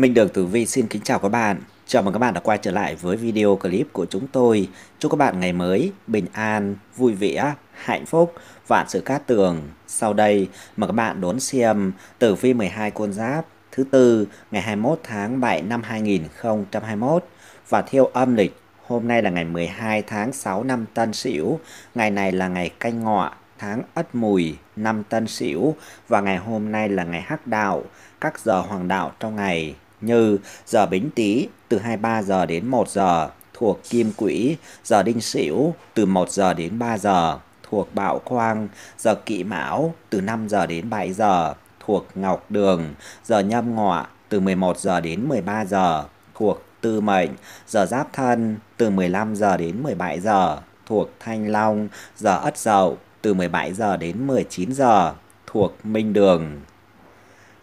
Minh Đường Tử Vi xin kính chào các bạn. Chào mừng các bạn đã quay trở lại với video clip của chúng tôi. Chúc các bạn ngày mới bình an, vui vẻ, hạnh phúc, vạn sự cát tường. Sau đây mời các bạn đón xem Tử Vi 12 con giáp thứ tư ngày 21 tháng 7 năm 2021 và theo âm lịch hôm nay là ngày 12 tháng 6 năm Tân Sửu. Ngày này là ngày canh ngọ tháng Ất Mùi, năm Tân Sửu và ngày hôm nay là ngày Hắc Đạo, các giờ hoàng đạo trong ngày như giờ Bính Tý từ 23 giờ đến 1 giờ thuộc Kim Quỹ, giờ Đinh Sửu từ 1 giờ đến 3 giờ thuộc Bạo Quang, giờ Kỵ Mão từ 5 giờ đến 7 giờ thuộc Ngọc Đường, giờ Nhâm Ngọ từ 11 giờ đến 13 giờ thuộc Tư Mệnh, giờ Giáp Thân từ 15 giờ đến 17 giờ thuộc Thanh Long, giờ Ất Dậu từ 17 giờ đến 19 giờ thuộc Minh Đường.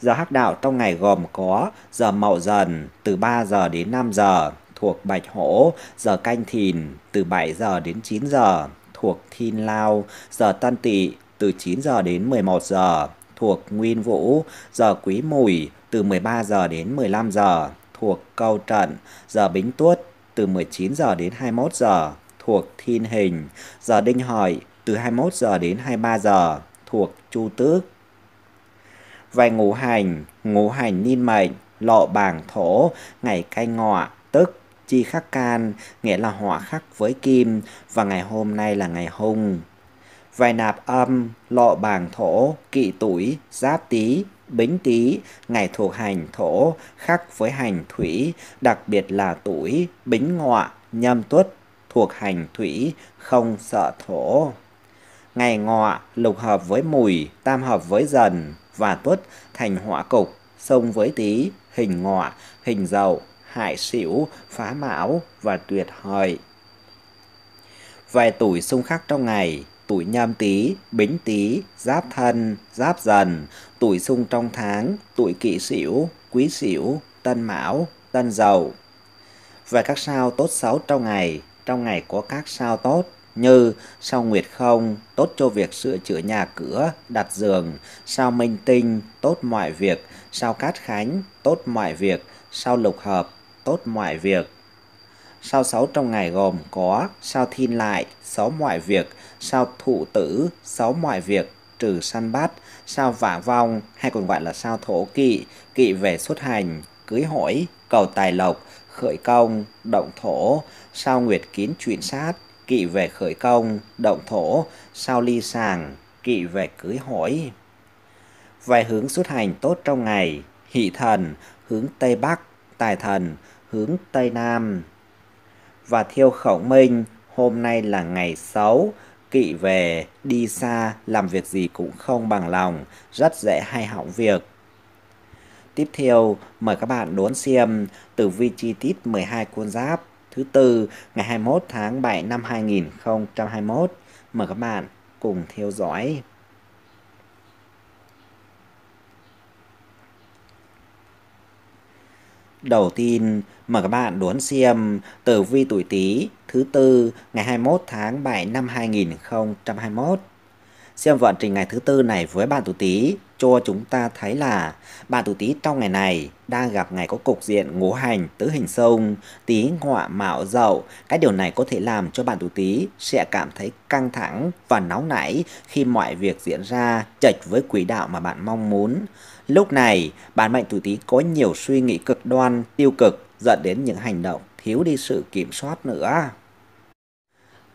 Giờ hắc đạo trong ngày gồm có giờ mậu dần từ 3 giờ đến 5 giờ thuộc Bạch Hổ, giờ canh thìn từ 7 giờ đến 9 giờ thuộc Thiên Lao, giờ Tân Tỵ từ 9 giờ đến 11 giờ thuộc Nguyên Vũ, giờ Quý Mùi từ 13 giờ đến 15 giờ thuộc Câu Trận, giờ Bính Tuất từ 19 giờ đến 21 giờ thuộc Thiên Hình, giờ Đinh Hợi từ 21 giờ đến 23 giờ thuộc Chu Tước, vài ngũ hành, ngũ hành niên mệnh, lộ bảng thổ, ngày cai ngọ, tức chi khắc can, nghĩa là hỏa khắc với kim, và ngày hôm nay là ngày hung. Vài nạp âm, lộ bảng thổ, kỵ tuổi, giáp tý, bính tý, ngày thuộc hành thổ, khắc với hành thủy, đặc biệt là tuổi, bính ngọ, nhâm tuất, thuộc hành thủy, không sợ thổ. Ngày ngọ, lục hợp với mùi, tam hợp với dần và tuất thành họa cục, sông với tý, hình ngọ, hình dậu, hại xỉu, phá mão và tuyệt hợi. Vài tuổi xung khắc trong ngày, tuổi nhâm tý, bính tý, giáp thân, giáp dần, tuổi xung trong tháng, tuổi kỷ sửu, quý sửu, tân mão, tân dậu. Và các sao tốt xấu trong ngày, trong ngày có các sao tốt, như sao nguyệt không, tốt cho việc sửa chữa nhà cửa, đặt giường, sao minh tinh, tốt mọi việc, sao cát khánh, tốt mọi việc, sao lục hợp, tốt mọi việc. Sao sáu trong ngày gồm có sao thiên lại, sáu mọi việc, sao thụ tử, sáu mọi việc, trừ săn bắt, sao vả vong hay còn gọi là sao thổ kỵ, kỵ về xuất hành, cưới hỏi, cầu tài lộc, khởi công, động thổ, sao nguyệt kiến chuyển sát, kỵ về khởi công, động thổ, sao ly sàng, kỵ về cưới hỏi. Vài hướng xuất hành tốt trong ngày, hỷ thần, hướng Tây Bắc, tài thần, hướng Tây Nam. Và thiêu khẩu minh, hôm nay là ngày xấu, kỵ về, đi xa, làm việc gì cũng không bằng lòng, rất dễ hay hỏng việc. Tiếp theo, mời các bạn đốn xem tử vi chi tiết 12 con giáp thứ tư ngày 21 tháng 7 năm 2021. Mời các bạn cùng theo dõi. Đầu tiên, mời các bạn đón xem tử vi tuổi Tý thứ tư ngày 21 tháng 7 năm 2021 xem vận trình ngày thứ tư này với bạn tuổi Tý cho chúng ta thấy là bạn tuổi Tý trong ngày này đang gặp ngày có cục diện ngũ hành tứ hình sông, Tý ngọa mạo dậu. Cái điều này có thể làm cho bạn tuổi Tý sẽ cảm thấy căng thẳng và nóng nảy khi mọi việc diễn ra chệch với quỹ đạo mà bạn mong muốn. Lúc này, bạn mệnh tuổi Tý có nhiều suy nghĩ cực đoan, tiêu cực dẫn đến những hành động thiếu đi sự kiểm soát nữa.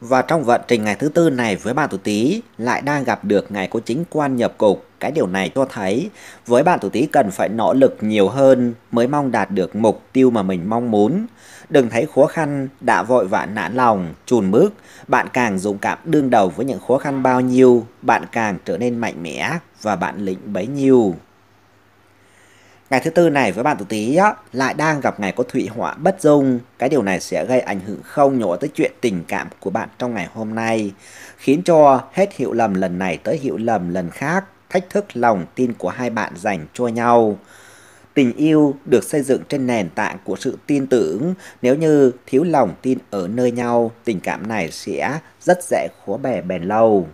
Và trong vận trình ngày thứ tư này với bạn tuổi Tý lại đang gặp được ngày có chính quan nhập cục. Cái điều này cho thấy với bạn tuổi Tý cần phải nỗ lực nhiều hơn mới mong đạt được mục tiêu mà mình mong muốn. Đừng thấy khó khăn đã vội vã nản lòng, chùn bước, bạn càng dũng cảm đương đầu với những khó khăn bao nhiêu, bạn càng trở nên mạnh mẽ và bạn lĩnh bấy nhiêu. Ngày thứ tư này với bạn tuổi Tý á, lại đang gặp ngày có thủy họa bất dung. Cái điều này sẽ gây ảnh hưởng không nhỏ tới chuyện tình cảm của bạn trong ngày hôm nay, khiến cho hết hiệu lầm lần này tới hiệu lầm lần khác, thách thức lòng tin của hai bạn dành cho nhau. Tình yêu được xây dựng trên nền tảng của sự tin tưởng, nếu như thiếu lòng tin ở nơi nhau, tình cảm này sẽ rất dễ khó bè bền lâu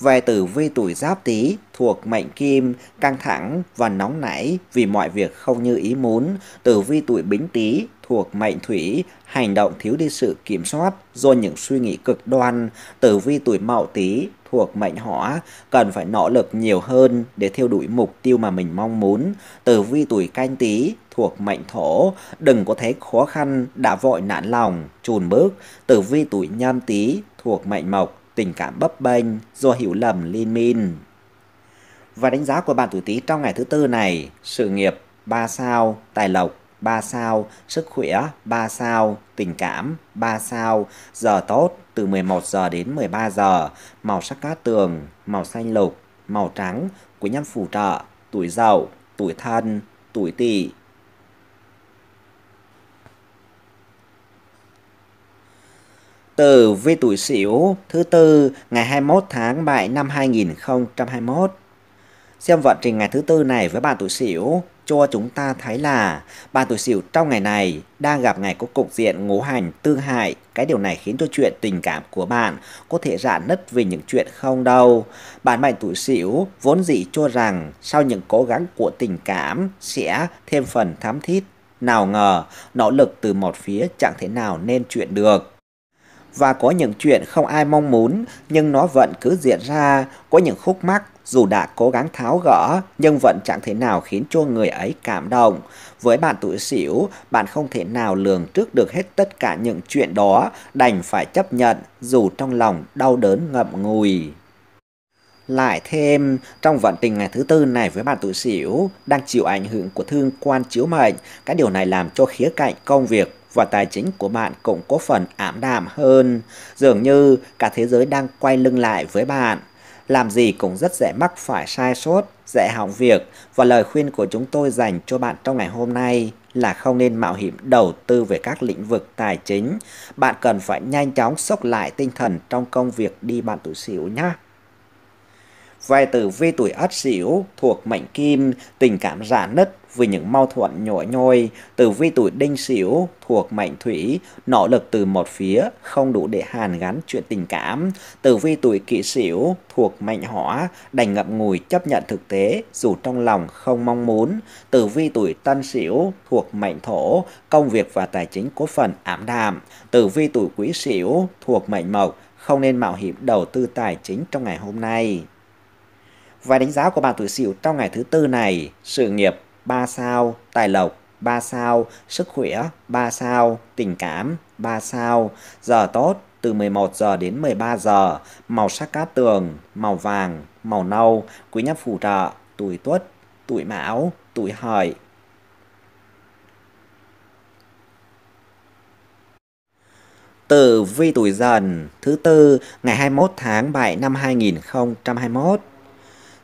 về tử vi tuổi giáp tý thuộc mệnh kim, căng thẳng và nóng nảy vì mọi việc không như ý muốn. Tử vi tuổi bính tý thuộc mệnh thủy, hành động thiếu đi sự kiểm soát do những suy nghĩ cực đoan. Tử vi tuổi mậu tý thuộc mệnh hỏa, cần phải nỗ lực nhiều hơn để theo đuổi mục tiêu mà mình mong muốn. Tử vi tuổi canh tý thuộc mệnh thổ, đừng có thấy khó khăn đã vội nản lòng, chùn bước. Tử vi tuổi nhâm tý thuộc mệnh mộc, tình cảm bấp bênh do hiểu lầm liên minh. Và đánh giá của bạn tuổi Tý trong ngày thứ tư này, sự nghiệp 3 sao, tài lộc 3 sao, sức khỏe 3 sao, tình cảm 3 sao, giờ tốt từ 11 giờ đến 13 giờ, màu sắc cát tường, màu xanh lục, màu trắng, quý nhân phù trợ, tuổi dậu, tuổi thân, tuổi tỵ Từ Vi Tuổi Sửu thứ tư ngày 21 tháng 7 năm 2021. Xem vận trình ngày thứ tư này với bạn tuổi Sửu cho chúng ta thấy là bạn tuổi Sửu trong ngày này đang gặp ngày có cục diện ngũ hành tương hại. Cái điều này khiến cho chuyện tình cảm của bạn có thể rạn nứt vì những chuyện không đâu. Bạn mệnh tuổi Sửu vốn dĩ cho rằng sau những cố gắng của tình cảm sẽ thêm phần thám thiết. Nào ngờ, nỗ lực từ một phía chẳng thể nào nên chuyện được và có những chuyện không ai mong muốn nhưng nó vẫn cứ diễn ra, có những khúc mắc dù đã cố gắng tháo gỡ nhưng vẫn chẳng thể nào khiến cho người ấy cảm động. Với bạn tuổi xỉu, bạn không thể nào lường trước được hết tất cả những chuyện đó, đành phải chấp nhận dù trong lòng đau đớn ngậm ngùi. Lại thêm, trong vận tình ngày thứ tư này với bạn tuổi xỉu đang chịu ảnh hưởng của thương quan chiếu mệnh, cái điều này làm cho khía cạnh công việc và tài chính của bạn cũng có phần ảm đạm hơn. Dường như cả thế giới đang quay lưng lại với bạn. Làm gì cũng rất dễ mắc phải sai sót, dễ hỏng việc và lời khuyên của chúng tôi dành cho bạn trong ngày hôm nay là không nên mạo hiểm đầu tư về các lĩnh vực tài chính. Bạn cần phải nhanh chóng sốc lại tinh thần trong công việc đi bạn tuổi xỉu nhé. Vài tử vi tuổi ất xỉu thuộc mệnh kim, tình cảm giả nứt, vì những mâu thuẫn nhỏ nhoi từ vi tuổi đinh sửu thuộc mệnh thủy, nỗ lực từ một phía không đủ để hàn gắn chuyện tình cảm, từ vi tuổi kỷ sửu thuộc mệnh hỏa, đành ngậm ngùi chấp nhận thực tế dù trong lòng không mong muốn, từ vi tuổi tân sửu thuộc mệnh thổ, công việc và tài chính có phần ảm đạm, từ vi tuổi quý sửu thuộc mệnh mộc, không nên mạo hiểm đầu tư tài chính trong ngày hôm nay. Và đánh giá của bạn tuổi Sửu trong ngày thứ tư này, sự nghiệp 3 sao, tài lộc 3 sao, sức khỏe 3 sao, tình cảm 3 sao, giờ tốt từ 11 giờ đến 13 giờ, màu sắc cát tường, màu vàng, màu nâu, quý nhân phù trợ, tuổi tuất, tuổi mão, tuổi hợi. Tử vi tuổi dần, thứ tư, ngày 21 tháng 7 năm 2021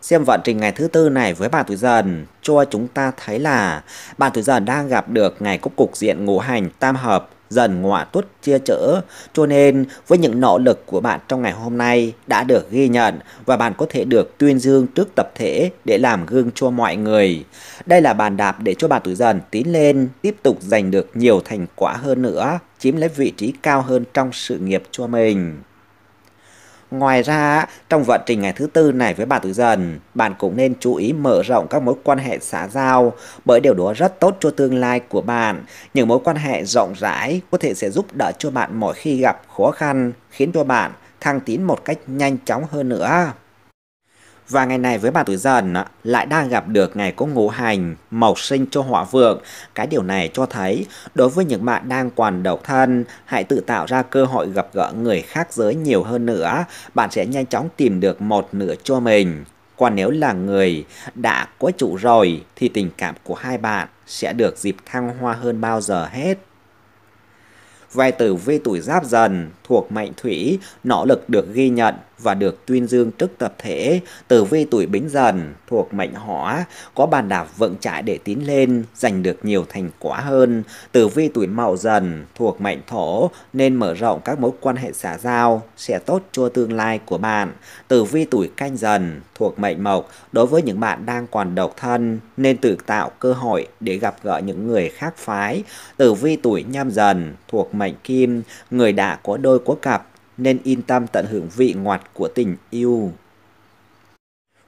xem vận trình ngày thứ tư này với bạn tuổi dần cho chúng ta thấy là bạn tuổi dần đang gặp được ngày cúc cục diện ngũ hành tam hợp dần ngọa tuất chia chở cho nên với những nỗ lực của bạn trong ngày hôm nay đã được ghi nhận và bạn có thể được tuyên dương trước tập thể để làm gương cho mọi người đây là bàn đạp để cho bạn tuổi dần tiến lên tiếp tục giành được nhiều thành quả hơn nữa chiếm lấy vị trí cao hơn trong sự nghiệp cho mình Ngoài ra, trong vận trình ngày thứ tư này với bạn tuổi dần, bạn cũng nên chú ý mở rộng các mối quan hệ xã giao bởi điều đó rất tốt cho tương lai của bạn. Những mối quan hệ rộng rãi có thể sẽ giúp đỡ cho bạn mỗi khi gặp khó khăn, khiến cho bạn thăng tiến một cách nhanh chóng hơn nữa. Và ngày này với bà tuổi dần lại đang gặp được ngày có ngũ hành, mộc sinh cho họa vượng. Cái điều này cho thấy đối với những bạn đang còn độc thân, hãy tự tạo ra cơ hội gặp gỡ người khác giới nhiều hơn nữa. Bạn sẽ nhanh chóng tìm được một nửa cho mình. Còn nếu là người đã có chủ rồi thì tình cảm của hai bạn sẽ được dịp thăng hoa hơn bao giờ hết. Vài tử vi tuổi giáp dần thuộc mệnh thủy, nỗ lực được ghi nhận và được tuyên dương trước tập thể tử vi tuổi Bính Dần thuộc mệnh Hỏa, có bàn đạp vững chãi để tiến lên, giành được nhiều thành quả hơn. Tử vi tuổi Mậu Dần thuộc mệnh Thổ nên mở rộng các mối quan hệ xã giao sẽ tốt cho tương lai của bạn. Tử vi tuổi Canh Dần thuộc mệnh Mộc đối với những bạn đang còn độc thân nên tự tạo cơ hội để gặp gỡ những người khác phái. Tử vi tuổi Nhâm Dần thuộc mệnh Kim, người đã có đôi có cặp nên yên tâm tận hưởng vị ngọt của tình yêu.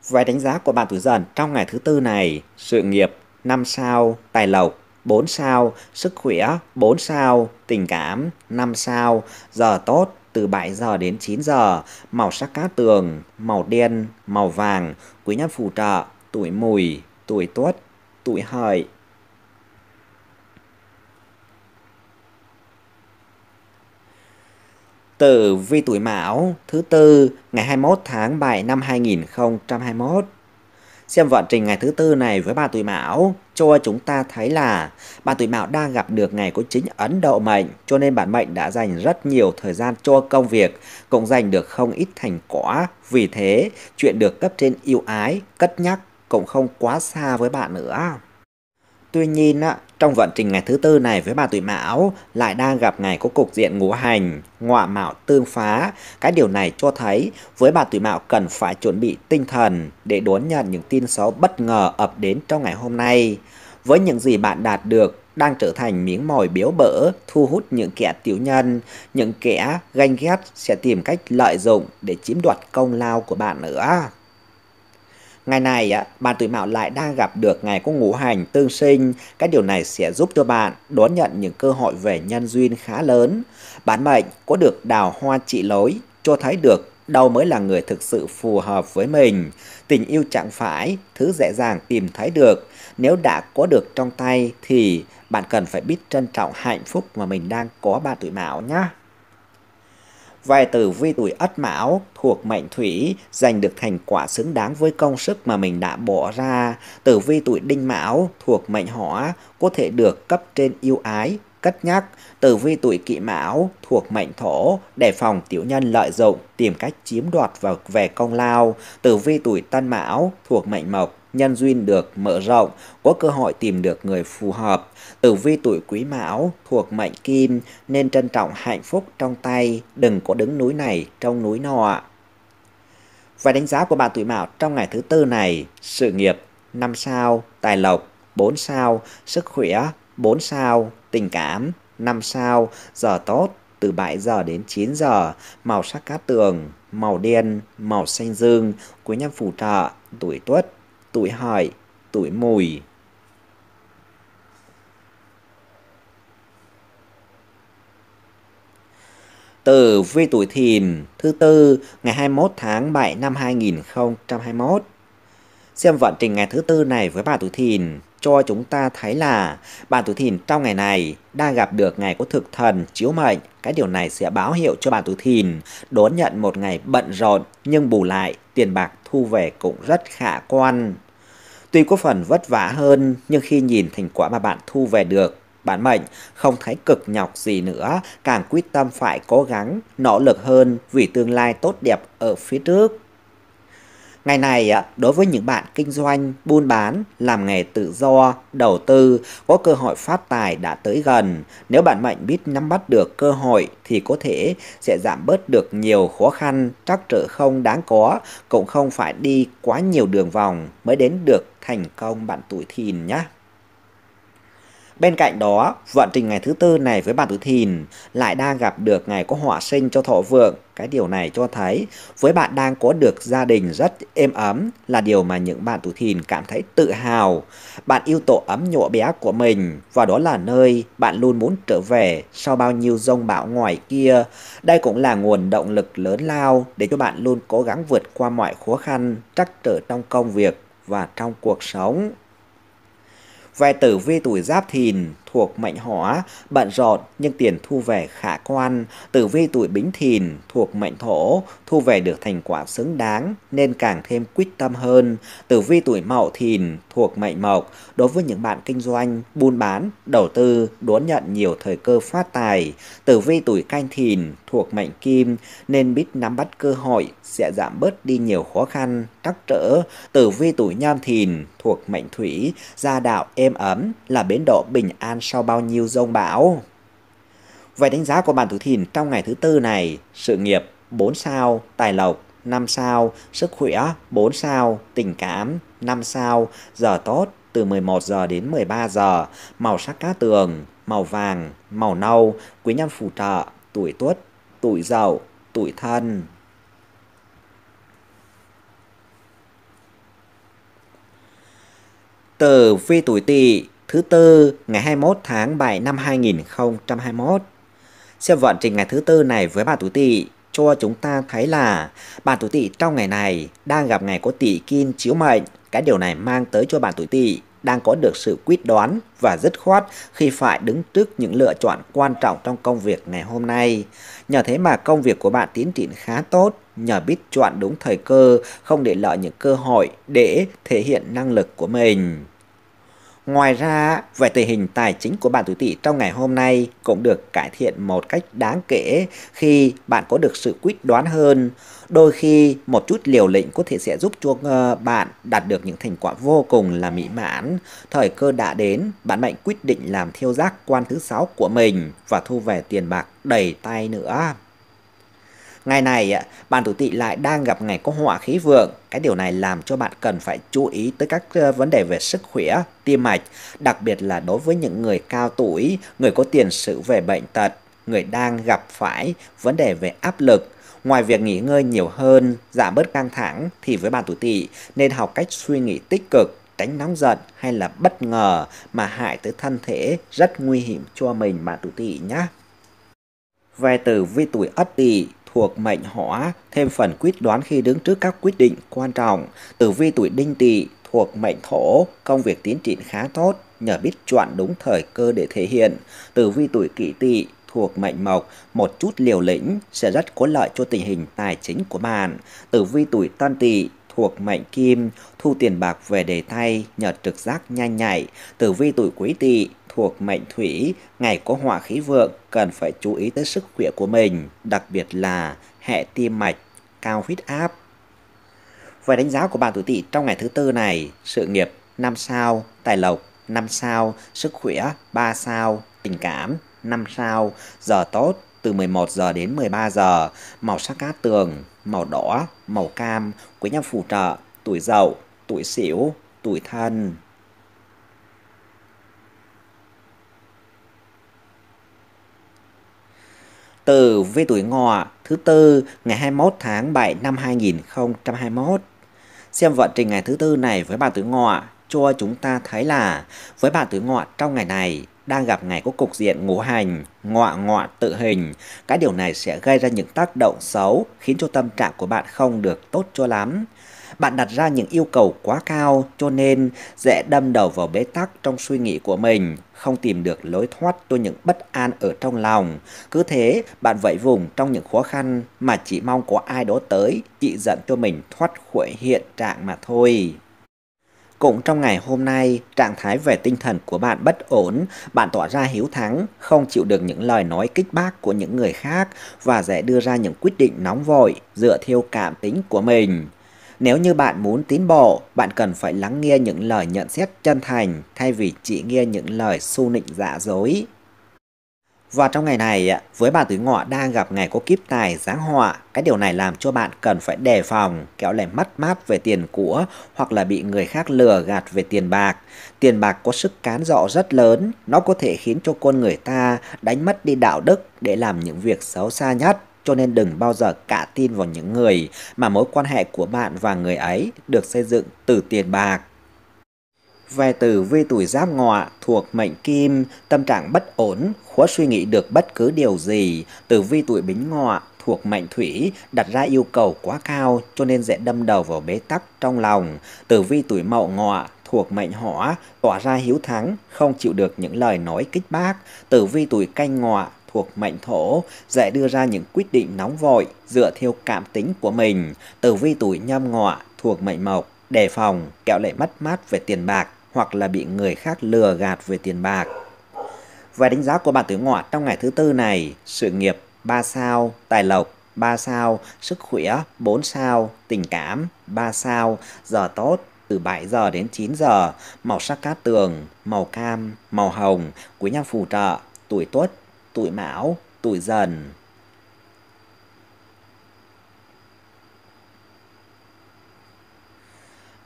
Vài đánh giá của bạn tuổi dần trong ngày thứ tư này, sự nghiệp 5 sao, tài lộc 4 sao, sức khỏe 4 sao, tình cảm 5 sao, giờ tốt từ 7 giờ đến 9 giờ, màu sắc cá tường, màu đen, màu vàng, quý nhân phù trợ, tuổi mùi, tuổi tuất, tuổi hợi, Tử vi tuổi Mão thứ tư ngày 21 tháng 7 năm 2021. Xem vận trình ngày thứ tư này với bà tuổi Mão cho chúng ta thấy là bà tuổi Mão đang gặp được ngày có chính Ấn Độ mệnh cho nên bản mệnh đã dành rất nhiều thời gian cho công việc cũng giành được không ít thành quả. Vì thế chuyện được cấp trên yêu ái, cất nhắc cũng không quá xa với bạn nữa. Tuy nhiên, trong vận trình ngày thứ tư này với bà tuổi mão lại đang gặp ngày có cục diện ngũ hành, ngọa mạo tương phá. Cái điều này cho thấy với bà tuổi mão cần phải chuẩn bị tinh thần để đón nhận những tin xấu bất ngờ ập đến trong ngày hôm nay. Với những gì bạn đạt được đang trở thành miếng mồi biếu bỡ thu hút những kẻ tiểu nhân, những kẻ ganh ghét sẽ tìm cách lợi dụng để chiếm đoạt công lao của bạn nữa. Ngày này, á, bạn tuổi mão lại đang gặp được ngày có ngũ hành tương sinh. Cái điều này sẽ giúp cho bạn đón nhận những cơ hội về nhân duyên khá lớn. Bản mệnh có được đào hoa trị lối, cho thấy được đâu mới là người thực sự phù hợp với mình. Tình yêu chẳng phải thứ dễ dàng tìm thấy được. Nếu đã có được trong tay thì bạn cần phải biết trân trọng hạnh phúc mà mình đang có bạn tuổi mão nhé. Vài tử vi tuổi ất mão thuộc mệnh thủy giành được thành quả xứng đáng với công sức mà mình đã bỏ ra. Tử vi tuổi đinh mão thuộc mệnh hỏa có thể được cấp trên yêu ái, cất nhắc. Tử vi tuổi kỵ mão thuộc mệnh thổ đề phòng tiểu nhân lợi dụng tìm cách chiếm đoạt và về công lao. Tử vi tuổi tân mão thuộc mệnh mộc nhân duyên được mở rộng, có cơ hội tìm được người phù hợp. Tử vi tuổi quý mão thuộc mệnh kim nên trân trọng hạnh phúc trong tay, đừng có đứng núi này trong núi nọ. Và đánh giá của bạn tuổi mão trong ngày thứ tư này, sự nghiệp 5 sao, tài lộc 4 sao, sức khỏe 4 sao, tình cảm 5 sao, giờ tốt từ 7 giờ đến 9 giờ, màu sắc cát tường, màu đen, màu xanh dương, quý nhân phù trợ, tuổi tuất, tuổi hợi, tuổi mùi. tử vi tuổi thìn thứ tư ngày 21 tháng 7 năm 2021. Xem vận trình ngày thứ tư này với bà tuổi thìn cho chúng ta thấy là bà tuổi thìn trong ngày này đang gặp được ngày có thực thần chiếu mệnh. Cái điều này sẽ báo hiệu cho bà tuổi thìn đón nhận một ngày bận rộn nhưng bù lại tiền bạc thu về cũng rất khả quan. Tuy có phần vất vả hơn nhưng khi nhìn thành quả mà bạn thu về được bản mệnh, không thấy cực nhọc gì nữa, càng quyết tâm phải cố gắng, nỗ lực hơn vì tương lai tốt đẹp ở phía trước. Ngày này, đối với những bạn kinh doanh, buôn bán, làm nghề tự do, đầu tư, có cơ hội phát tài đã tới gần. Nếu bạn mạnh biết nắm bắt được cơ hội thì có thể sẽ giảm bớt được nhiều khó khăn, trắc trở không đáng có, cũng không phải đi quá nhiều đường vòng mới đến được thành công bạn tuổi thìn nhé. Bên cạnh đó, vận trình ngày thứ tư này với bạn tuổi Thìn lại đang gặp được ngày có họa sinh cho thọ vượng. Cái điều này cho thấy với bạn đang có được gia đình rất êm ấm là điều mà những bạn tuổi Thìn cảm thấy tự hào. Bạn yêu tổ ấm nhộ bé của mình và đó là nơi bạn luôn muốn trở về sau bao nhiêu rông bão ngoài kia. Đây cũng là nguồn động lực lớn lao để cho bạn luôn cố gắng vượt qua mọi khó khăn, trắc trở trong công việc và trong cuộc sống. Vài tử vi tuổi giáp thìn thuộc mệnh hỏa, bận rộn nhưng tiền thu về khả quan. Tử vi tuổi bính thìn thuộc mệnh thổ, thu về được thành quả xứng đáng nên càng thêm quyết tâm hơn. Tử vi tuổi mậu thìn thuộc mệnh mộc, đối với những bạn kinh doanh, buôn bán, đầu tư, đón nhận nhiều thời cơ phát tài. Tử vi tuổi canh thìn thuộc mệnh kim nên biết nắm bắt cơ hội sẽ giảm bớt đi nhiều khó khăn, trắc trở. Tử vi tuổi nhâm thìn thuộc mệnh thủy, gia đạo êm ấm là bến độ bình an sau bao nhiêu rông bão. Về đánh giá của bạn thủ thìn trong ngày thứ tư này, sự nghiệp 4 sao, tài lộc 5 sao, sức khỏe 4 sao, tình cảm 5 sao, giờ tốt từ 11 giờ đến 13 giờ, màu sắc cá tường, màu vàng, màu nâu, quý nhân phù trợ, tuổi tuất, tuổi dậu, tuổi thân. Từ phi tuổi tỵ thứ tư ngày 21 tháng 7 năm 2021. Xem vận trình ngày thứ tư này với bà tuổi tỵ cho chúng ta thấy là bạn tuổi tỵ trong ngày này đang gặp ngày có tỷ kim chiếu mệnh. Cái điều này mang tới cho bạn tuổi tỵ đang có được sự quyết đoán và dứt khoát khi phải đứng trước những lựa chọn quan trọng trong công việc ngày hôm nay. Nhờ thế mà công việc của bạn tiến triển khá tốt, nhờ biết chọn đúng thời cơ, không để lỡ những cơ hội để thể hiện năng lực của mình. Ngoài ra, về tình hình tài chính của bạn tuổi Tỵ trong ngày hôm nay cũng được cải thiện một cách đáng kể khi bạn có được sự quyết đoán hơn. Đôi khi, một chút liều lĩnh có thể sẽ giúp cho ờ, bạn đạt được những thành quả vô cùng là mỹ mãn. Thời cơ đã đến, bạn mạnh quyết định làm theo giác quan thứ sáu của mình và thu về tiền bạc đầy tay nữa. Ngày này, bạn tuổi tỵ lại đang gặp ngày có họa khí vượng. Cái điều này làm cho bạn cần phải chú ý tới các ờ, vấn đề về sức khỏe, tim mạch, đặc biệt là đối với những người cao tuổi, người có tiền sử về bệnh tật, người đang gặp phải vấn đề về áp lực. Ngoài việc nghỉ ngơi nhiều hơn, giảm bớt căng thẳng thì với bạn tuổi tỵ nên học cách suy nghĩ tích cực, tránh nóng giận hay là bất ngờ mà hại tới thân thể rất nguy hiểm cho mình bạn tuổi tỵ nhé. Về từ vi tuổi Ất Tỵ thuộc mệnh hỏa, thêm phần quyết đoán khi đứng trước các quyết định quan trọng. Tử vi tuổi đinh tỵ thuộc mệnh thổ, công việc tiến triển khá tốt, nhờ biết chọn đúng thời cơ để thể hiện. Tử vi tuổi kỷ tỵ thuộc mệnh mộc, một chút liều lĩnh sẽ rất có lợi cho tình hình tài chính của bạn. Tử vi tuổi tân tỵ thuộc mệnh kim, thu tiền bạc về đề thay nhờ trực giác nhanh nhạy, tử vi tuổi quý tỵ thuộc mệnh thủy, ngày có hỏa khí vượng, cần phải chú ý tới sức khỏe của mình, đặc biệt là hệ tim mạch, cao huyết áp. Về đánh giá của bạn tuổi tỵ trong ngày thứ tư này, sự nghiệp 5 sao, tài lộc 5 sao, sức khỏe 3 sao, tình cảm 5 sao, giờ tốt từ 11 giờ đến 13 giờ, màu sắc cát tường màu đỏ, màu cam của nhóm phù trợ tuổi dậu, tuổi xỉu, tuổi thân. Từ với tuổi ngọ thứ tư ngày 21 tháng 7 năm 2021. Xem vận trình ngày thứ tư này với bà tuổi ngọ cho chúng ta thấy là với bà tuổi ngọ trong ngày này đang gặp ngày có cục diện ngũ hành, ngọa ngọa tự hình. Cái điều này sẽ gây ra những tác động xấu, khiến cho tâm trạng của bạn không được tốt cho lắm. Bạn đặt ra những yêu cầu quá cao cho nên dễ đâm đầu vào bế tắc trong suy nghĩ của mình, không tìm được lối thoát cho những bất an ở trong lòng. Cứ thế, bạn vẫy vùng trong những khó khăn mà chỉ mong có ai đó tới, chỉ dẫn cho mình thoát khỏi hiện trạng mà thôi. Cũng trong ngày hôm nay, trạng thái về tinh thần của bạn bất ổn, bạn tỏ ra hiếu thắng, không chịu được những lời nói kích bác của những người khác và dễ đưa ra những quyết định nóng vội dựa theo cảm tính của mình. Nếu như bạn muốn tiến bộ, bạn cần phải lắng nghe những lời nhận xét chân thành thay vì chỉ nghe những lời su nịnh giả dối. Và trong ngày này, với bà tứ ngọ đang gặp ngày có kiếp tài giáng họa, cái điều này làm cho bạn cần phải đề phòng, kéo lại mất mát về tiền của hoặc là bị người khác lừa gạt về tiền bạc. Tiền bạc có sức cán dọ rất lớn, nó có thể khiến cho con người ta đánh mất đi đạo đức để làm những việc xấu xa nhất cho nên đừng bao giờ cả tin vào những người mà mối quan hệ của bạn và người ấy được xây dựng từ tiền bạc. Về tử vi tuổi giáp ngọ thuộc mệnh kim, tâm trạng bất ổn, khó suy nghĩ được bất cứ điều gì. Tử vi tuổi bính ngọ thuộc mệnh thủy đặt ra yêu cầu quá cao cho nên dễ đâm đầu vào bế tắc trong lòng. Tử vi tuổi mậu ngọ thuộc mệnh hỏa tỏa ra hiếu thắng, không chịu được những lời nói kích bác. Tử vi tuổi canh ngọ thuộc mệnh thổ dễ đưa ra những quyết định nóng vội dựa theo cảm tính của mình. Tử vi tuổi nhâm ngọ thuộc mệnh mộc đề phòng kẹo lại mất mát về tiền bạc hoặc là bị người khác lừa gạt về tiền bạc. Và đánh giá của bạn tuổi ngọ trong ngày thứ tư này, sự nghiệp 3 sao, tài lộc 3 sao, sức khỏe 4 sao, tình cảm 3 sao, giờ tốt từ 7 giờ đến 9 giờ, màu sắc cát tường, màu cam, màu hồng, quý nhân phù trợ, tuổi tuất, tuổi mão, tuổi dần.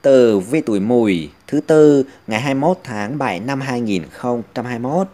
tử vi tuổi mùi thứ tư ngày 21 tháng 7 năm 2021.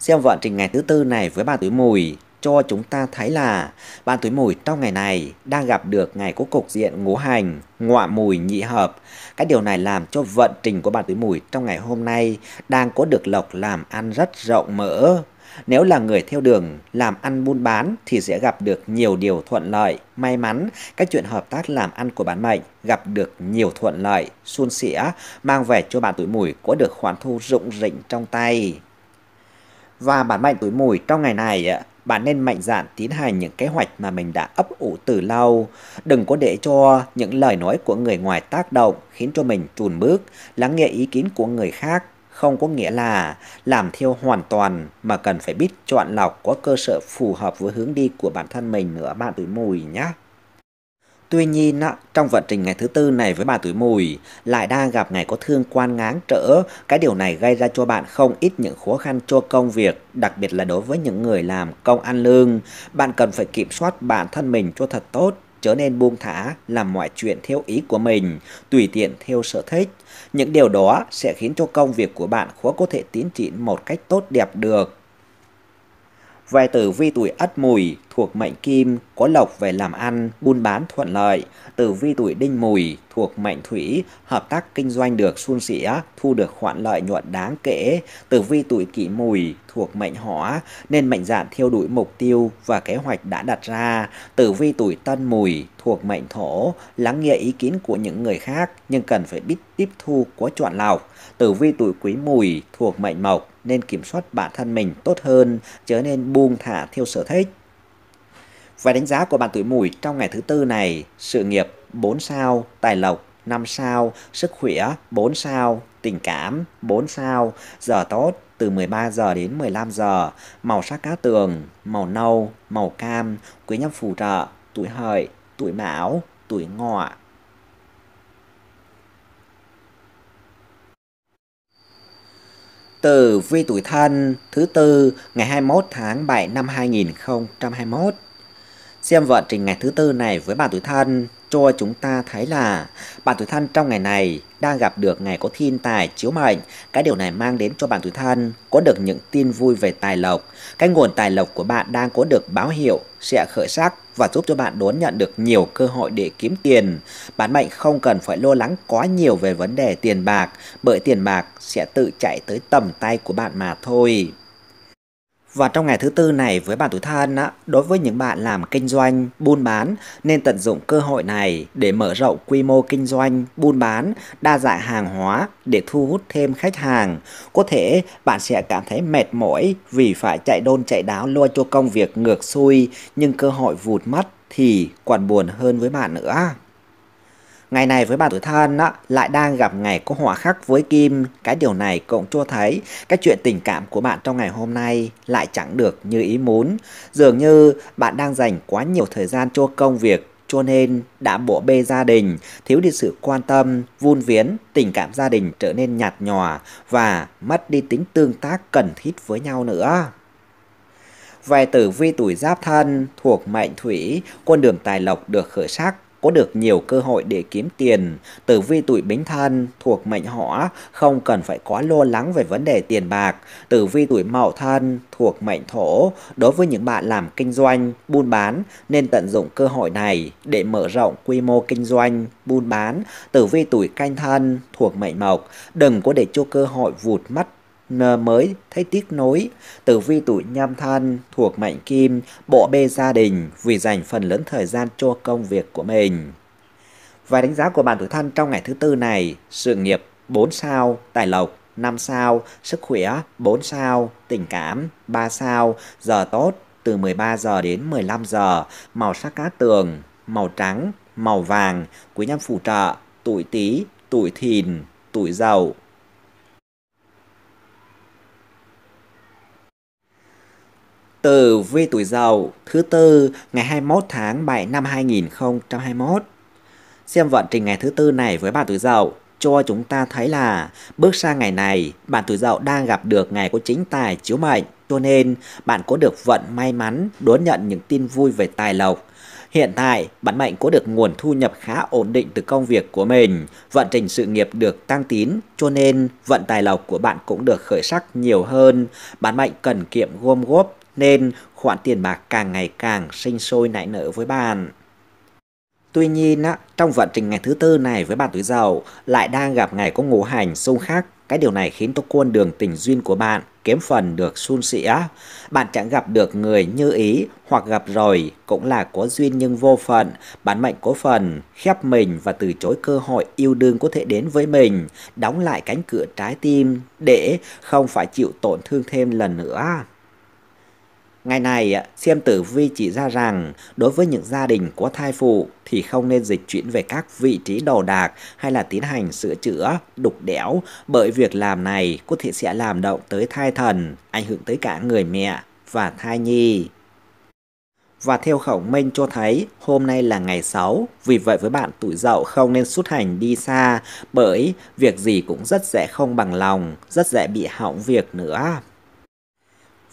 Xem vận trình ngày thứ tư này với bạn tuổi mùi cho chúng ta thấy là bạn tuổi mùi trong ngày này đang gặp được ngày có cục diện ngũ hành, ngọa mùi nhị hợp. Cái điều này làm cho vận trình của bạn tuổi mùi trong ngày hôm nay đang có được lộc làm ăn rất rộng mở, nếu là người theo đường, làm ăn buôn bán thì sẽ gặp được nhiều điều thuận lợi, may mắn, các chuyện hợp tác làm ăn của bạn mệnh gặp được nhiều thuận lợi, suôn sẻ, mang về cho bạn tuổi mùi có được khoản thu rụng rịnh trong tay. Và bạn mệnh tuổi mùi trong ngày này bạn nên mạnh dạn tiến hành những kế hoạch mà mình đã ấp ủ từ lâu. Đừng có để cho những lời nói của người ngoài tác động khiến cho mình trùn bước, lắng nghe ý kiến của người khác không có nghĩa là làm theo hoàn toàn mà cần phải biết chọn lọc có cơ sở phù hợp với hướng đi của bản thân mình nữa bạn tuổi mùi nhé. Tuy nhiên, trong vận trình ngày thứ tư này với bà tuổi mùi, lại đang gặp ngày có thương quan ngáng trở. Cái điều này gây ra cho bạn không ít những khó khăn cho công việc, đặc biệt là đối với những người làm công ăn lương. Bạn cần phải kiểm soát bản thân mình cho thật tốt, trở nên buông thả, làm mọi chuyện theo ý của mình, tùy tiện theo sở thích. Những điều đó sẽ khiến cho công việc của bạn khó có thể tiến triển một cách tốt đẹp được. Về tử vi tuổi ất mùi thuộc mệnh kim, có lộc về làm ăn, buôn bán thuận lợi. Tử vi tuổi đinh mùi thuộc mệnh thủy, hợp tác kinh doanh được suôn sẻ, thu được khoản lợi nhuận đáng kể. Tử vi tuổi kỷ mùi thuộc mệnh hỏa, nên mệnh dạn theo đuổi mục tiêu và kế hoạch đã đặt ra. Tử vi tuổi tân mùi thuộc mệnh thổ, lắng nghe ý kiến của những người khác nhưng cần phải biết tiếp thu có chọn lọc. Tử vi tuổi quý mùi thuộc mệnh mộc, nên kiểm soát bản thân mình tốt hơn, trở nên buông thả theo sở thích. Và đánh giá của bạn tuổi mùi trong ngày thứ tư này, sự nghiệp 4 sao, tài lộc 5 sao, sức khỏe 4 sao, tình cảm 4 sao, giờ tốt từ 13 giờ đến 15 giờ, màu sắc cá tường, màu nâu, màu cam, quý nhân phù trợ, tuổi hợi, tuổi mão, tuổi ngọ, từ vi tuổi thân thứ tư ngày 21 tháng 7 năm 2021. Xem vận trình ngày thứ tư này với bạn tuổi thân cho chúng ta thấy là bạn tuổi thân trong ngày này đang gặp được ngày có thiên tài chiếu mệnh. Cái điều này mang đến cho bạn tuổi thân có được những tin vui về tài lộc. Cái nguồn tài lộc của bạn đang có được báo hiệu sẽ khởi sắc và giúp cho bạn đón nhận được nhiều cơ hội để kiếm tiền. Bạn mệnh không cần phải lo lắng quá nhiều về vấn đề tiền bạc, bởi tiền bạc sẽ tự chạy tới tầm tay của bạn mà thôi. Và trong ngày thứ tư này với bạn tuổi thân á, đối với những bạn làm kinh doanh, buôn bán nên tận dụng cơ hội này để mở rộng quy mô kinh doanh, buôn bán, đa dạng hàng hóa để thu hút thêm khách hàng. Có thể bạn sẽ cảm thấy mệt mỏi vì phải chạy đôn chạy đáo lo cho công việc ngược xuôi nhưng cơ hội vụt mất thì còn buồn hơn với bạn nữa. Ngày này với bạn tuổi thân á, lại đang gặp ngày có hỏa khắc với kim. Cái điều này cũng cho thấy cái chuyện tình cảm của bạn trong ngày hôm nay lại chẳng được như ý muốn. Dường như bạn đang dành quá nhiều thời gian cho công việc cho nên đã bỏ bê gia đình, thiếu đi sự quan tâm, vun viến, tình cảm gia đình trở nên nhạt nhòa và mất đi tính tương tác cần thiết với nhau nữa. Về tử vi tuổi giáp thân thuộc mệnh thủy, con đường tài lộc được khởi sắc, có được nhiều cơ hội để kiếm tiền. Tử vi tuổi Bính Thân thuộc mệnh Hỏa không cần phải quá lo lắng về vấn đề tiền bạc. Tử vi tuổi Mậu Thân thuộc mệnh Thổ đối với những bạn làm kinh doanh, buôn bán nên tận dụng cơ hội này để mở rộng quy mô kinh doanh, buôn bán. Tử vi tuổi Canh Thân thuộc mệnh Mộc đừng có để cho cơ hội vụt mất n mới thấy tiếc nối, tử vi tuổi nhâm thân thuộc mệnh kim, bộ bê gia đình vì dành phần lớn thời gian cho công việc của mình. Vài đánh giá của bạn tuổi thân trong ngày thứ tư này, sự nghiệp 4 sao, tài lộc 5 sao, sức khỏe 4 sao, tình cảm 3 sao, giờ tốt từ 13 giờ đến 15 giờ, màu sắc cá tường, màu trắng, màu vàng, quý nhân phù trợ, tuổi tý, tuổi thìn, tuổi dậu. tử vi tuổi dậu thứ tư ngày 21 tháng 7 năm 2021. Xem vận trình ngày thứ tư này với bạn tuổi dậu cho chúng ta thấy là bước sang ngày này, bạn tuổi dậu đang gặp được ngày có chính tài chiếu mệnh, cho nên bạn có được vận may mắn đón nhận những tin vui về tài lộc. Hiện tại, bạn mệnh có được nguồn thu nhập khá ổn định từ công việc của mình, vận trình sự nghiệp được tăng tín, cho nên vận tài lộc của bạn cũng được khởi sắc nhiều hơn. Bạn mệnh cần kiệm gom góp, nên khoản tiền bạc càng ngày càng sinh sôi nảy nở với bạn. Tuy nhiên, á, trong vận trình ngày thứ tư này với bạn tuổi giàu lại đang gặp ngày có ngũ hành xung khắc. Cái điều này khiến cho quân đường tình duyên của bạn kém phần được sun sẻ. Bạn chẳng gặp được người như ý hoặc gặp rồi cũng là có duyên nhưng vô phận. Bản mệnh có phần khép mình và từ chối cơ hội yêu đương có thể đến với mình. Đóng lại cánh cửa trái tim để không phải chịu tổn thương thêm lần nữa. Ngày này, xem Tử Vi chỉ ra rằng đối với những gia đình có thai phụ thì không nên dịch chuyển về các vị trí đồ đạc hay là tiến hành sửa chữa, đục đẽo bởi việc làm này có thể sẽ làm động tới thai thần, ảnh hưởng tới cả người mẹ và thai nhi. Và theo khổng minh cho thấy, hôm nay là ngày 6, vì vậy với bạn tuổi dậu không nên xuất hành đi xa, bởi việc gì cũng rất dễ không bằng lòng, rất dễ bị hỏng việc nữa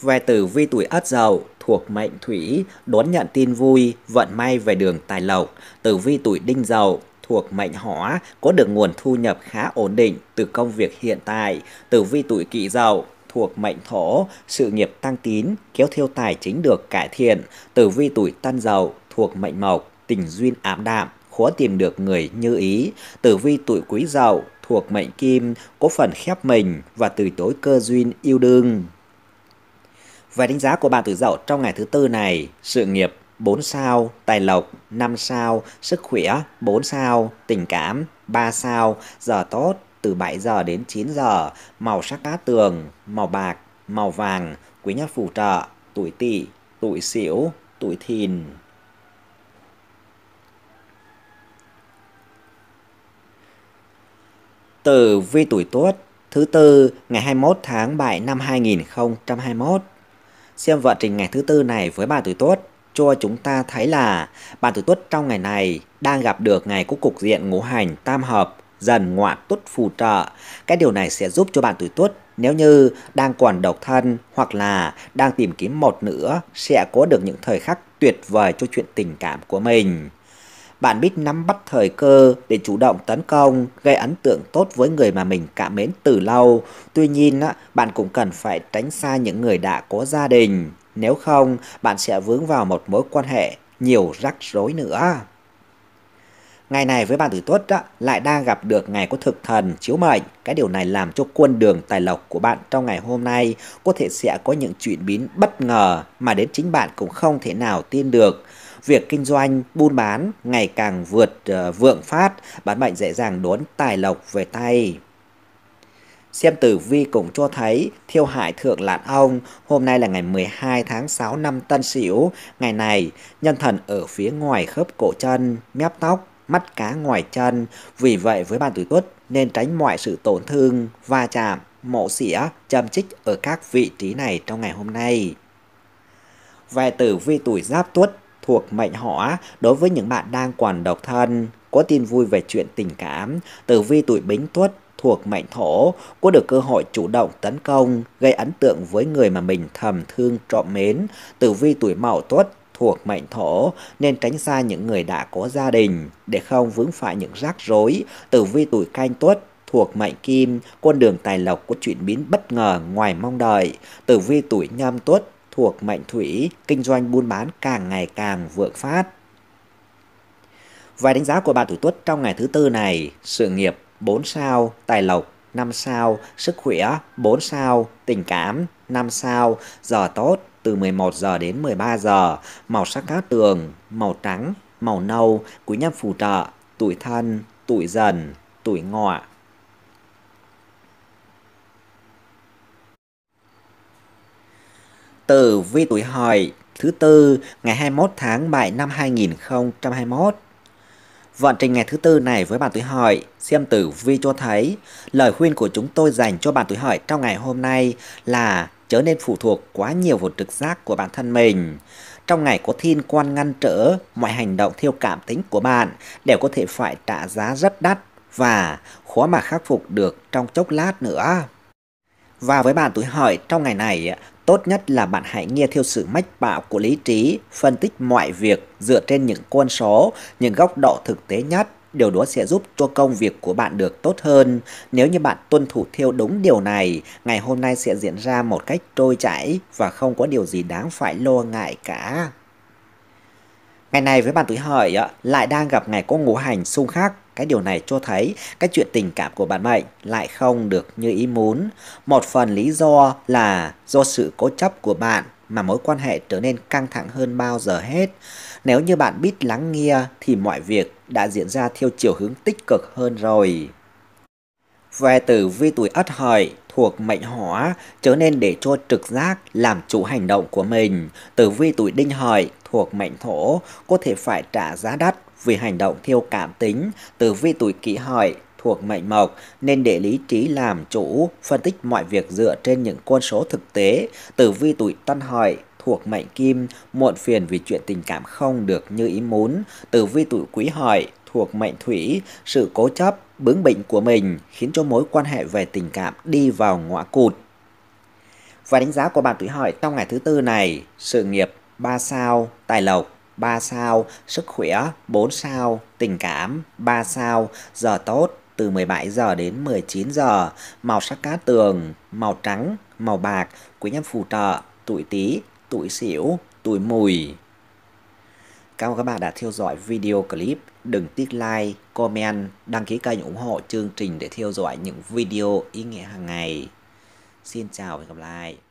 về tử vi tuổi ất dậu thuộc mệnh thủy đón nhận tin vui vận may về đường tài lộc tử vi tuổi đinh dậu thuộc mệnh hỏa có được nguồn thu nhập khá ổn định từ công việc hiện tại tử vi tuổi kỷ dậu thuộc mệnh thổ sự nghiệp tăng tín kéo theo tài chính được cải thiện tử vi tuổi tân dậu thuộc mệnh mộc tình duyên ảm đạm khó tìm được người như ý tử vi tuổi quý dậu thuộc mệnh kim có phần khép mình và từ tối cơ duyên yêu đương về đánh giá của bạn Tử Dậu trong ngày thứ tư này, sự nghiệp 4 sao, tài lộc 5 sao, sức khỏe 4 sao, tình cảm 3 sao, giờ tốt từ 7 giờ đến 9 giờ, màu sắc cá tường, màu bạc, màu vàng, quý nhân phù trợ, tuổi tỵ, tuổi xỉu, tuổi thìn. từ vi tuổi tuất thứ tư ngày 21 tháng 7 năm 2021 Xem vận trình ngày thứ tư này với bà tuổi tốt cho chúng ta thấy là bà tuổi tuất trong ngày này đang gặp được ngày có cục diện ngũ hành tam hợp dần ngọa tuất phù trợ. Cái điều này sẽ giúp cho bạn tuổi tuất nếu như đang còn độc thân hoặc là đang tìm kiếm một nữa sẽ có được những thời khắc tuyệt vời cho chuyện tình cảm của mình bạn biết nắm bắt thời cơ để chủ động tấn công, gây ấn tượng tốt với người mà mình cảm mến từ lâu. Tuy nhiên, bạn cũng cần phải tránh xa những người đã có gia đình. Nếu không, bạn sẽ vướng vào một mối quan hệ nhiều rắc rối nữa. Ngày này với bạn tử tuất lại đang gặp được ngày có thực thần chiếu mệnh. Cái điều này làm cho quân đường tài lộc của bạn trong ngày hôm nay có thể sẽ có những chuyển biến bất ngờ mà đến chính bạn cũng không thể nào tin được việc kinh doanh, buôn bán ngày càng vượt ờ, vượng phát, bán mạnh dễ dàng đốn tài lộc về tay. Xem tử vi cũng cho thấy thiêu hại thượng lạn ông, hôm nay là ngày 12 tháng 6 năm Tân Sửu, ngày này nhân thần ở phía ngoài khớp cổ chân, mép tóc, mắt cá ngoài chân, vì vậy với bạn tuổi Tuất nên tránh mọi sự tổn thương, va chạm, mổ xỉa, châm chích ở các vị trí này trong ngày hôm nay. Về tử vi tuổi Giáp Tuất thuộc mệnh hỏa đối với những bạn đang còn độc thân, có tin vui về chuyện tình cảm, tử vi tuổi bính tuất thuộc mệnh thổ có được cơ hội chủ động tấn công, gây ấn tượng với người mà mình thầm thương trộm mến, tử vi tuổi mậu tuất thuộc mệnh thổ nên tránh xa những người đã có gia đình để không vướng phải những rắc rối, tử vi tuổi canh tuất thuộc mệnh kim, con đường tài lộc có chuyển biến bất ngờ ngoài mong đợi, tử vi tuổi nhâm tuất thuộc mệnh thủy, kinh doanh buôn bán càng ngày càng vượng phát. Vài đánh giá của bạn tuổi tuất trong ngày thứ tư này, sự nghiệp 4 sao, tài lộc 5 sao, sức khỏe 4 sao, tình cảm 5 sao, giờ tốt từ 11 giờ đến 13 giờ, màu sắc cát tường, màu trắng, màu nâu, quý nhân phù trợ, tuổi thân, tuổi dần, tuổi ngọ, Tử vi tuổi hợi thứ tư ngày 21 tháng 7 năm 2021. Vận trình ngày thứ tư này với bạn tuổi hợi, xem tử vi cho thấy lời khuyên của chúng tôi dành cho bạn tuổi hợi trong ngày hôm nay là chớ nên phụ thuộc quá nhiều vào trực giác của bản thân mình. Trong ngày có thiên quan ngăn trở, mọi hành động theo cảm tính của bạn đều có thể phải trả giá rất đắt và khó mà khắc phục được trong chốc lát nữa. Và với bạn tuổi hợi trong ngày này Tốt nhất là bạn hãy nghe theo sự mách bảo của lý trí, phân tích mọi việc dựa trên những con số, những góc độ thực tế nhất. Điều đó sẽ giúp cho công việc của bạn được tốt hơn. Nếu như bạn tuân thủ theo đúng điều này, ngày hôm nay sẽ diễn ra một cách trôi chảy và không có điều gì đáng phải lo ngại cả. Ngày này với bạn tuổi hợi lại đang gặp ngày có ngũ hành xung khắc cái điều này cho thấy cái chuyện tình cảm của bạn Mạnh lại không được như ý muốn. Một phần lý do là do sự cố chấp của bạn mà mối quan hệ trở nên căng thẳng hơn bao giờ hết. Nếu như bạn biết lắng nghe thì mọi việc đã diễn ra theo chiều hướng tích cực hơn rồi. Về tử vi tuổi ất hợi thuộc mệnh hỏa trở nên để cho trực giác làm chủ hành động của mình. Tử vi tuổi đinh hợi thuộc mệnh thổ có thể phải trả giá đắt vì hành động thiêu cảm tính, từ vi tuổi kỷ hợi thuộc mệnh mộc nên để lý trí làm chủ, phân tích mọi việc dựa trên những con số thực tế, tử vi tuổi tân hợi thuộc mệnh kim, muộn phiền vì chuyện tình cảm không được như ý muốn, tử vi tuổi quý hợi thuộc mệnh thủy, sự cố chấp, bướng bỉnh của mình khiến cho mối quan hệ về tình cảm đi vào ngõ cụt. Và đánh giá của bạn tuổi hợi trong ngày thứ tư này, sự nghiệp 3 sao, tài lộc 3 sao, sức khỏe 4 sao, tình cảm 3 sao, giờ tốt từ 17 giờ đến 19 giờ, màu sắc cá tường, màu trắng, màu bạc, quý nhân phù trợ, tuổi Tý, tuổi Sửu, tuổi Mùi. Cảm ơn các bạn đã theo dõi video clip. Đừng tiếc like, comment, đăng ký kênh ủng hộ chương trình để theo dõi những video ý nghĩa hàng ngày. Xin chào và hẹn gặp lại.